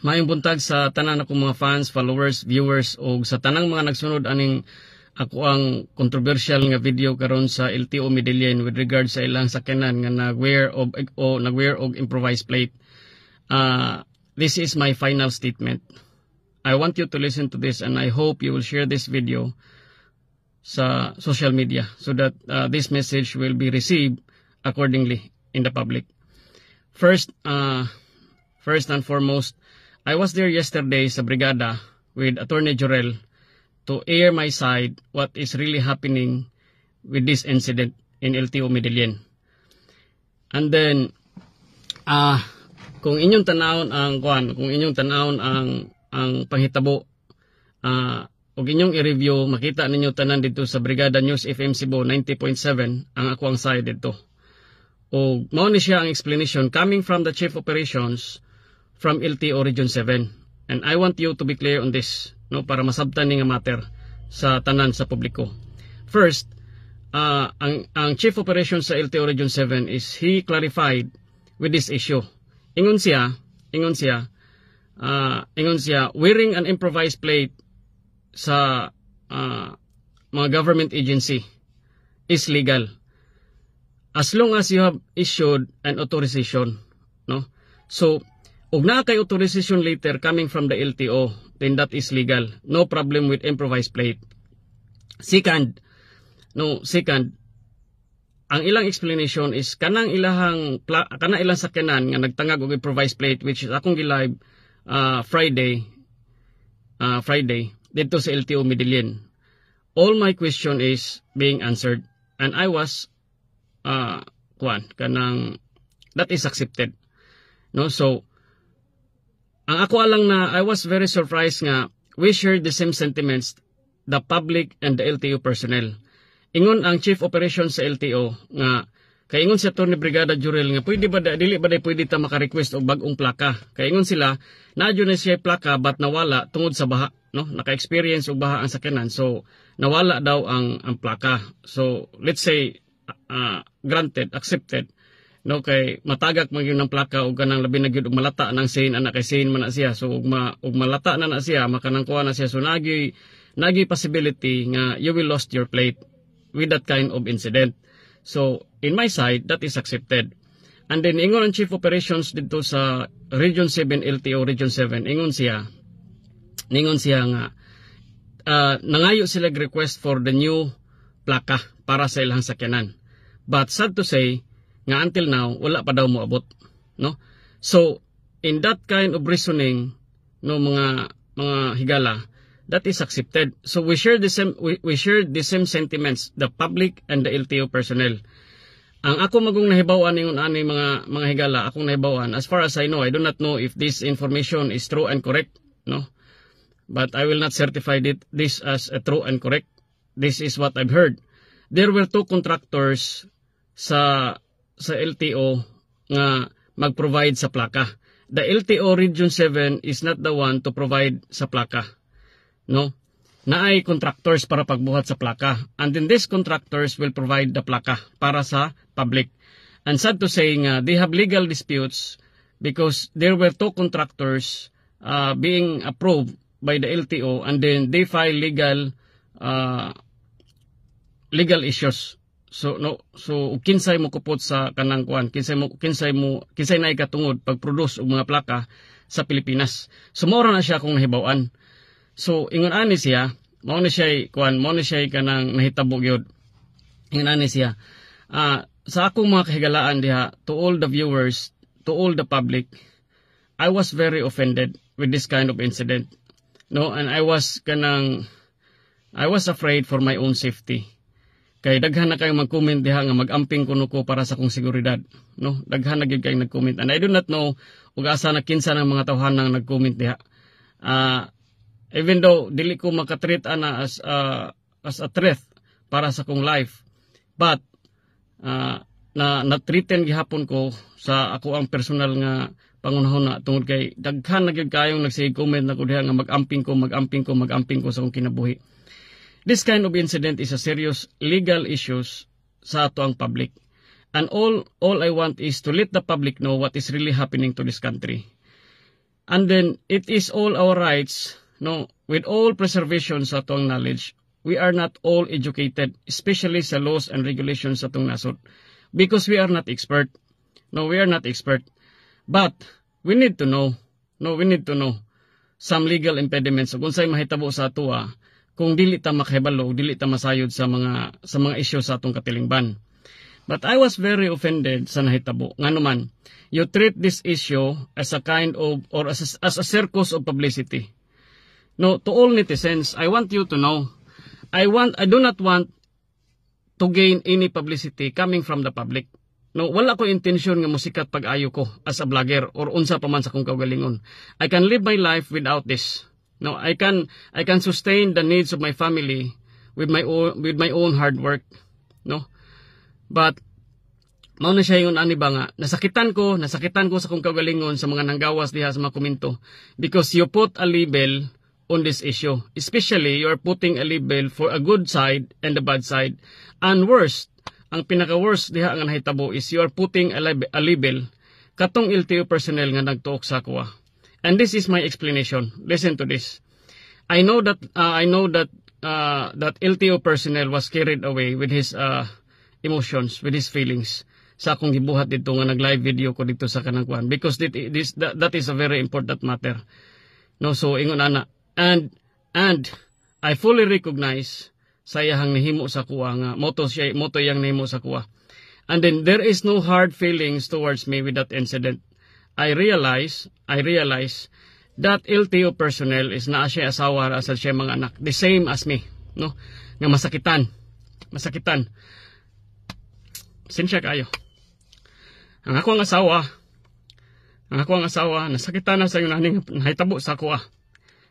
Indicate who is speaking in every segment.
Speaker 1: Mayong buntag sa tanan akong mga fans, followers, viewers o sa tanang mga nagsunod aning ako ang controversial nga video karon sa LTO Medellin with regard sa ilang sakyanan nga nagwear of o nagwear og improvised plate. Uh, this is my final statement. I want you to listen to this and I hope you will share this video sa social media so that uh, this message will be received accordingly in the public. First, uh, first and foremost, I was there yesterday sa brigada with Attorney Jurel to air my side what is really happening with this incident in LTO Medellin. And then, ah, uh, kung inyong tanawon ang kuan, kung inyong tanawon ang ang panghitabo, ah, uh, og inyong i-review, makita ninyo tanan dito sa Brigada News FM Cebu 90.7 ang ako side dito. O mao ni siya ang explanation coming from the chief operations from LTO Region 7. And I want you to be clear on this no para masabtan ni nga matter sa tanan sa publiko. First, uh, ang, ang Chief Operations sa LTO Region 7 is he clarified with this issue. Ingon siya, ingon siya, uh, ingon siya, wearing an improvised plate sa uh, mga government agency is legal as long as you have issued an authorization no so Ug naa kay authorization letter coming from the LTO, then that is legal. No problem with improvised plate. Second, no second, ang ilang explanation is kanang ilahang kana ilang sakyanan nga nagtangag og improvised plate which is akong gilive uh, ah, Friday uh, Friday dito sa LTO Medellin. All my question is being answered and I was uh, ah, kwan kanang that is accepted. No so ang ako lang na I was very surprised nga we share the same sentiments the public and the LTO personnel. Ingon ang chief operation sa LTO nga kay ingon sa Tony Brigada Jurel nga pwede ba da, dili ba dai pwede ta maka-request og bag-ong plaka. Kay ingon sila na na siya plaka but nawala tungod sa baha no naka-experience og baha ang sakyanan so nawala daw ang ang plaka. So let's say uh, granted accepted no kay matagak maging gyud ng plaka ug kanang labi na gyud malata nang sin ana kay sein man siya so ug ma, ug malata na na siya makanang kuha na siya so nagi nagi possibility nga you will lost your plate with that kind of incident so in my side that is accepted and then ingon ang chief operations didto sa region 7 LTO region 7 ingon siya ningon siya nga uh, nangayo sila request for the new plaka para sa ilang sakyanan but sad to say nga until now wala pa daw moabot no so in that kind of reasoning no mga mga higala that is accepted so we share the same we, we share the same sentiments the public and the LTO personnel ang ako magong nahibawan ingon ani mga mga higala akong nahibawan as far as I know I do not know if this information is true and correct no but I will not certify it, this as a true and correct this is what I've heard there were two contractors sa sa LTO nga mag-provide sa plaka. The LTO Region 7 is not the one to provide sa plaka. No? Naay contractors para pagbuhat sa plaka. And then these contractors will provide the plaka para sa public. And sad to say nga, they have legal disputes because there were two contractors uh, being approved by the LTO and then they file legal uh, legal issues so no so kinsay mo kupot sa kanang kuan kinsay mo kinsay mo kinsay na ikatungod pag-produce og mga plaka sa Pilipinas so na siya kung nahibaw so ingon ani siya mao ni siya kuan mao ni siya kanang nahitabo gyud ingon ani siya uh, sa akong mga kahigalaan diha to all the viewers to all the public I was very offended with this kind of incident no and I was kanang I was afraid for my own safety Kay daghan na kay mag-comment diha nga mag-amping kuno ko para sa kong seguridad, no? Daghan na gyud kay nag-comment. And I do not know ug asa na kinsa ng mga tawhan nang nag-comment diha. Uh, even though dili ko makatreat ana as uh, as a threat para sa kong life, but uh, na natreaten gihapon ko sa ako ang personal nga pangunahon na tungod kay daghan na gyud kayong nagsi-comment na ko diha nga mag-amping ko mag-amping ko mag-amping ko sa kong kinabuhi This kind of incident is a serious legal issues sa ato ang public. And all all I want is to let the public know what is really happening to this country. And then it is all our rights, no, with all preservation sa atong knowledge. We are not all educated, especially sa laws and regulations sa atong nasod. Because we are not expert. No, we are not expert. But we need to know. No, we need to know some legal impediments. So, kung sa'y mahitabo sa ato, ah, kung dili ta makahibalo dili ta masayod sa mga sa mga isyu sa atong katilingban. But I was very offended sa nahitabo. Nganuman, you treat this issue as a kind of or as a, as a circus of publicity. No, to all netizens, I want you to know, I want I do not want to gain any publicity coming from the public. No, wala ko intensyon nga musikat pag-ayo ko as a vlogger or unsa pa man sa kong kaugalingon. I can live my life without this. No, I can I can sustain the needs of my family with my own with my own hard work, no? But mao na siya ingon ani ba nga nasakitan ko, nasakitan ko sa kong kagalingon sa mga nanggawas diha sa mga komento because you put a label on this issue. Especially you are putting a label for a good side and the bad side. And worst, ang pinaka-worst diha nga nahitabo is you are putting a label, katong LTO personnel nga nagtuok sa kuha And this is my explanation. Listen to this. I know that uh, I know that uh, that LTO personnel was carried away with his uh, emotions, with his feelings sa akong gibuhat dito nga nag live video ko dito sa kanang kuan because this, this that, that is a very important matter no so ingon ana and and I fully recognize sa iyang nihimo sa kuha nga moto siya moto yang nihimo sa kuha and then there is no hard feelings towards me with that incident I realize, I realize that LTO personnel is na siya asawa asal siya mga anak. The same as me, no? Nga masakitan. Masakitan. Sinsya kayo. Ang ako ang asawa, ang ako ang asawa, nasakitan na sa yung naning nahitabo sa ako ah.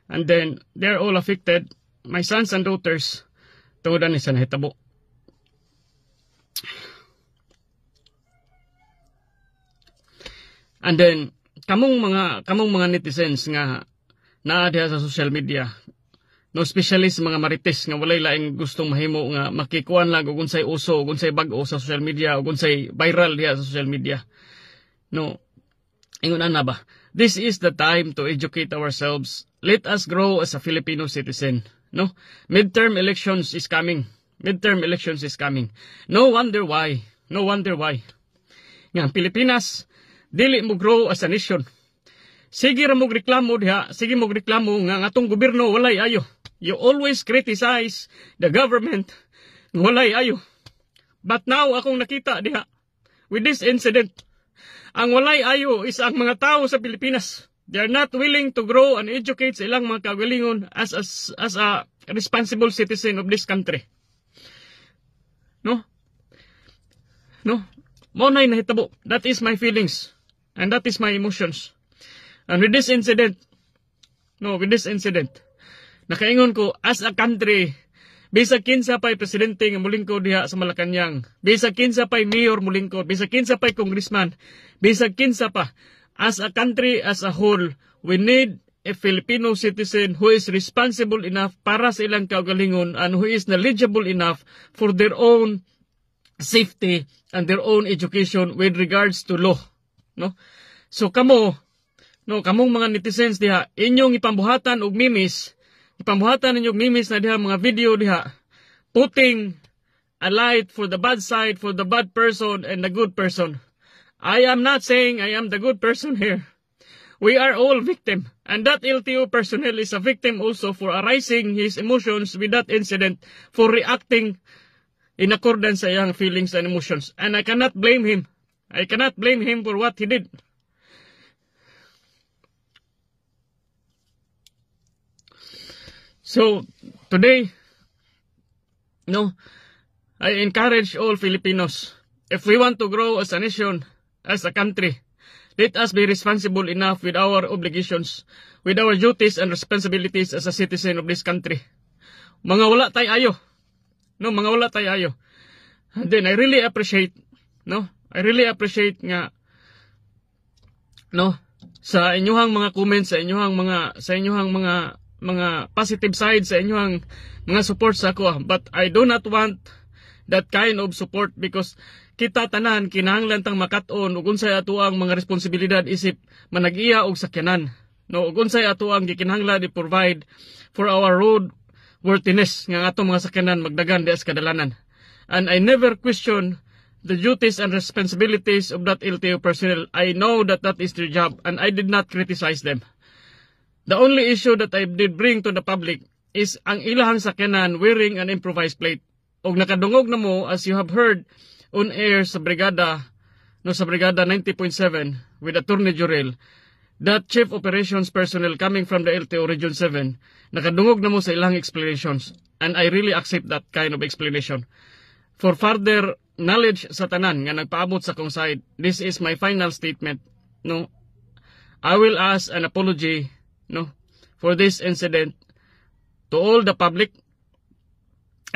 Speaker 1: And then, they're all affected. My sons and daughters, tungod ni sa nahitabo. And then, kamong mga, kamong mga netizens nga naa diha sa social media, no especially sa mga marites nga walay laing gustong mahimo nga makikuan lang og unsay uso og unsay bago sa social media og unsay viral diha sa social media. No, ingon na ba? This is the time to educate ourselves. Let us grow as a Filipino citizen. No, midterm elections is coming. Midterm elections is coming. No wonder why. No wonder why. Nga, Pilipinas, dili mo grow as a nation. Sige ra mo reklamo diha, sige mo reklamo nga atong gobyerno walay ayo. You always criticize the government. Walay ayo. But now akong nakita diha with this incident, ang walay ayo is ang mga tao sa Pilipinas. They are not willing to grow and educate sa ilang mga kagalingon as, as, as a responsible citizen of this country. No? No? Maunay nahitabo. That is my feelings. And that is my emotions. And with this incident, no, with this incident, nakaingon ko, as a country, Bisa kinsa pay presidente ng muling ko diha sa Malacanang. Bisa kinsa pay mayor muling ko. Bisa kinsa pay congressman. Bisa kinsa pa. As a country as a whole, we need a Filipino citizen who is responsible enough para sa ilang kaugalingon and who is knowledgeable enough for their own safety and their own education with regards to law no? So kamo no kamong mga netizens diha inyong ipambuhatan og memes, ipambuhatan ninyo og memes na diha mga video diha putting a light for the bad side for the bad person and the good person. I am not saying I am the good person here. We are all victim, and that LTO personnel is a victim also for arising his emotions with that incident, for reacting in accordance sa iyang feelings and emotions. And I cannot blame him. I cannot blame him for what he did. So, today, no, I encourage all Filipinos, if we want to grow as a nation, as a country, let us be responsible enough with our obligations, with our duties and responsibilities as a citizen of this country. Mga wala tayo ayo. No, mga wala tayo ayo. And then I really appreciate, no, I really appreciate nga no sa inyuhang mga comments, sa inyuhang mga sa inyuhang mga mga positive side sa inyuhang mga support sa ako but I do not want that kind of support because kita tanan kinahanglan tang makat-on ug unsay ato ang mga responsibilidad isip managiya og sakyanan no ug unsay ato ang gikinahanglan i-provide for our road worthiness nga ato mga sakyanan magdagan dias kadalanan and I never question the duties and responsibilities of that LTO personnel. I know that that is their job and I did not criticize them. The only issue that I did bring to the public is ang ilahang sakyanan wearing an improvised plate. Og nakadungog na mo as you have heard on air sa brigada no sa brigada 90.7 with Attorney Jurel that chief operations personnel coming from the LTO Region 7 nakadungog na mo sa ilang explanations and I really accept that kind of explanation. For further knowledge sa tanan nga nagpaabot sa kong side. This is my final statement. No, I will ask an apology no for this incident to all the public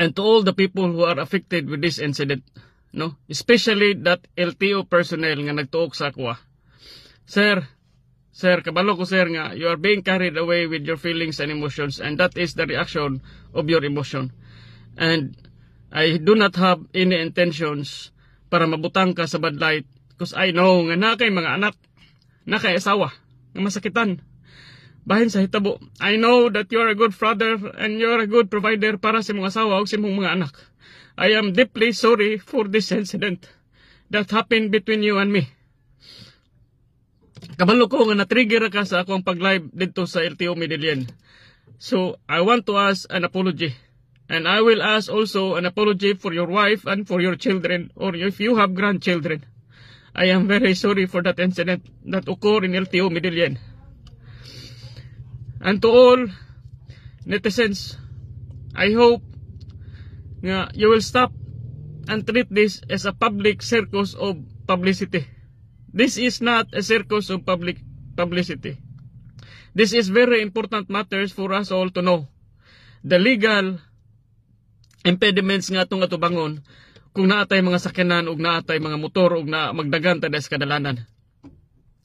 Speaker 1: and to all the people who are affected with this incident. No, especially that LTO personnel nga nagtuok sa kuha. Sir, Sir, kabalo ko sir nga, you are being carried away with your feelings and emotions and that is the reaction of your emotion. And I do not have any intentions para mabutang ka sa bad light because I know nga na kay mga anak, na kay asawa, nga masakitan. Bahin sa hitabo, I know that you are a good father and you are a good provider para sa si mga asawa o sa si mga anak. I am deeply sorry for this incident that happened between you and me. Kabalo ko nga na-trigger ka sa akong pag-live dito sa LTO Medellin. So, I want to ask an apology And I will ask also an apology for your wife and for your children or if you have grandchildren. I am very sorry for that incident that occurred in LTO Medellin. And to all netizens, I hope nga you will stop and treat this as a public circus of publicity. This is not a circus of public publicity. This is very important matters for us all to know. The legal impediments nga atong atubangon kung naatay mga sakyanan ug naatay mga motor ug na magdagan ta sa kadalanan.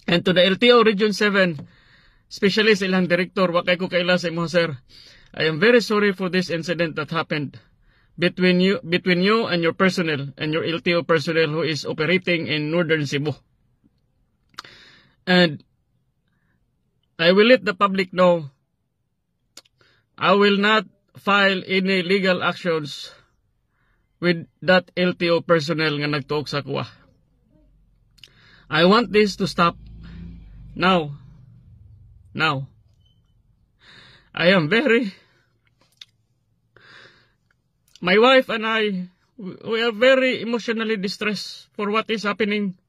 Speaker 1: And to the LTO Region 7, especially sa ilang director, wa kay ko kaila sa imo sir. I am very sorry for this incident that happened between you between you and your personnel and your LTO personnel who is operating in northern Cebu. And I will let the public know I will not file any legal actions with that LTO personnel nga nagtuok sa kuha. I want this to stop now. Now. I am very My wife and I we are very emotionally distressed for what is happening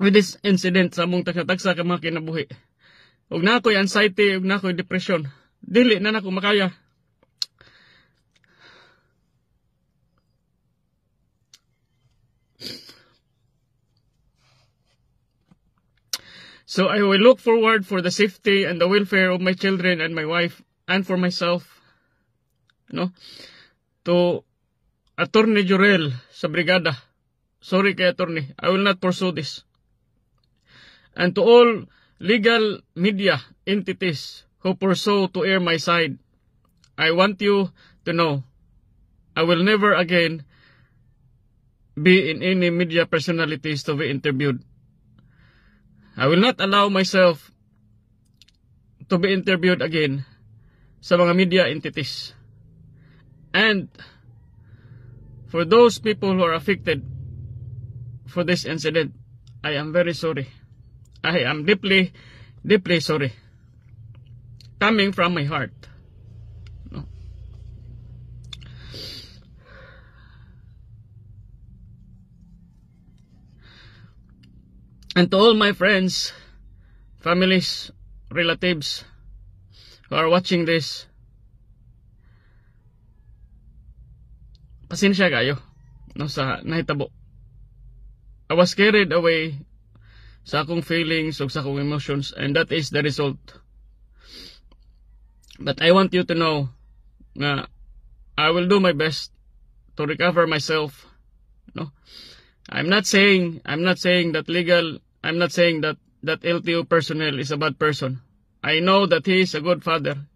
Speaker 1: with this incident sa among tagsa-tagsa ka mga kinabuhi. Ug na ko'y anxiety, ug na ako'y depression. Dili na na ko makaya. So I will look forward for the safety and the welfare of my children and my wife and for myself. No? To Attorney Jurel sa brigada. Sorry kay Attorney, I will not pursue this. And to all legal media entities who pursue to air my side. I want you to know I will never again be in any media personalities to be interviewed. I will not allow myself to be interviewed again sa mga media entities. And for those people who are affected for this incident, I am very sorry. I am deeply, deeply sorry. coming from my heart. No. And to all my friends, families, relatives who are watching this, pasensya kayo no, sa nahitabo. I was carried away sa akong feelings o sa akong emotions and that is the result But I want you to know na I will do my best to recover myself. No, I'm not saying I'm not saying that legal. I'm not saying that that LTO personnel is a bad person. I know that he is a good father.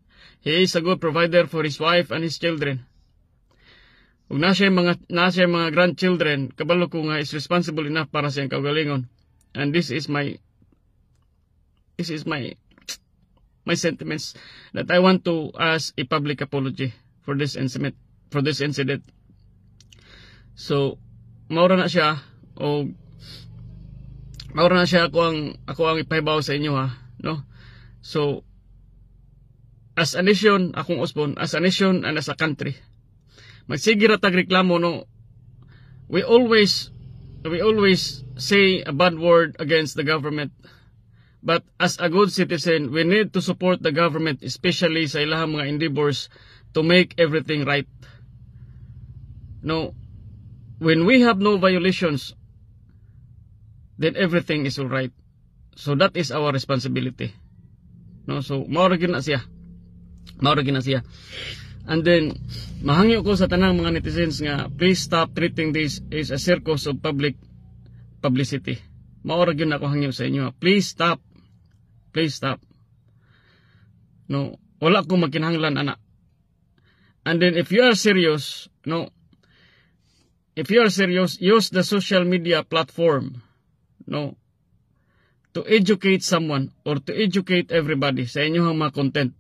Speaker 1: He is a good provider for his wife and his children. Ug na siya mga na siya mga grandchildren, kabalo ko nga is responsible enough para sa iyang kaugalingon. And this is my this is my my sentiments that I want to ask a public apology for this incident. For this incident. So, maura na siya o maura na siya ako ang ako ang ipahibaw sa inyo ha, no? So, as a nation, akong usbon, as a nation and as a country, magsigira tag reklamo no we always we always say a bad word against the government But as a good citizen, we need to support the government especially sa ilahang mga endeavors to make everything right. No, when we have no violations, then everything is all right. So that is our responsibility. No, so mao na siya. Mao na siya. And then mahangyo ko sa tanang mga netizens nga please stop treating this as a circus of public publicity. Mao ra gyud ako hangyo sa inyo. Please stop Please stop. No, wala ko makinhanglan ana. And then if you are serious, no, if you are serious, use the social media platform, no, to educate someone or to educate everybody sa inyong mga content,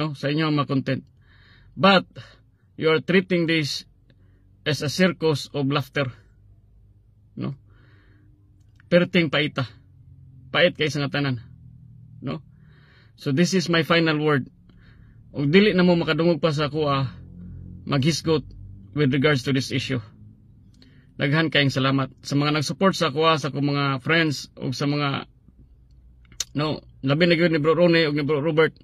Speaker 1: no, sa inyong mga content. But you are treating this as a circus of laughter, no. Perting paita. Pait kay sa tanan no so this is my final word og dili na mo makadungog pa sa kuha maghisgot with regards to this issue daghan kayong salamat sa mga nag-support sa kuha sa akong mga friends og sa mga no labi na gyud ni Bro Rone og ni Bro Robert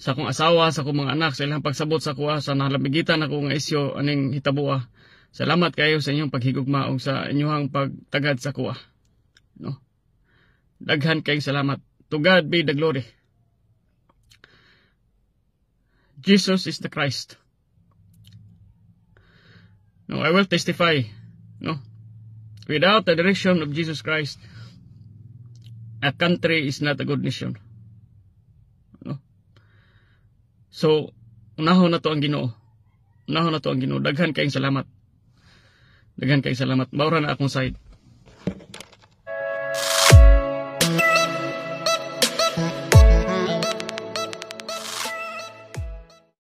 Speaker 1: sa akong asawa sa akong mga anak sa ilang pagsabot sa kuha sa nahalabigitan ako nga isyo aning hitabuha Salamat kayo sa inyong paghigugma o sa inyong pagtagad sa kuwa. No? Daghan kayong salamat. To God be the glory. Jesus is the Christ. No, I will testify. No. Without the direction of Jesus Christ, a country is not a good nation. No. So, unahon na to ang Ginoo. Unahon na to ang Ginoo. Daghan kayong salamat. Daghan kayong salamat. Maura na akong side.